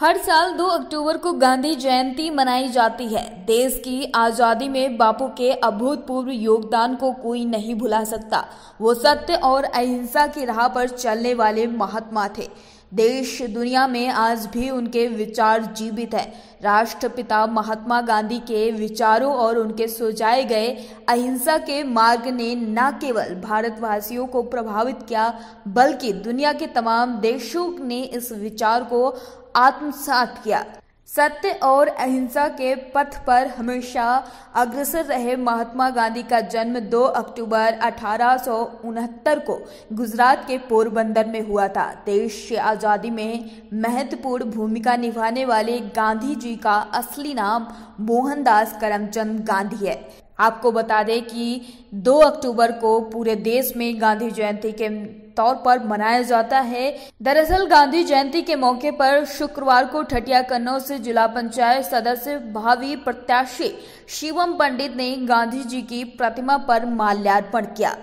हर साल 2 अक्टूबर को गांधी जयंती मनाई जाती है देश की आज़ादी में बापू के अभूतपूर्व योगदान को कोई नहीं भुला सकता वो सत्य और अहिंसा की राह पर चलने वाले महात्मा थे देश दुनिया में आज भी उनके विचार जीवित है राष्ट्रपिता महात्मा गांधी के विचारों और उनके सुझाए गए अहिंसा के मार्ग ने न केवल भारतवासियों को प्रभावित किया बल्कि दुनिया के तमाम देशों ने इस विचार को आत्मसात किया सत्य और अहिंसा के पथ पर हमेशा अग्रसर रहे महात्मा गांधी का जन्म 2 अक्टूबर अठारह को गुजरात के पोरबंदर में हुआ था देश की आज़ादी में महत्वपूर्ण भूमिका निभाने वाले गांधी जी का असली नाम मोहनदास करमचंद गांधी है आपको बता दें कि 2 अक्टूबर को पूरे देश में गांधी जयंती के तौर पर मनाया जाता है दरअसल गांधी जयंती के मौके पर शुक्रवार को ठटिया कन्नौज से जिला पंचायत सदस्य भावी प्रत्याशी शिवम पंडित ने गांधी जी की प्रतिमा पर माल्यार्पण किया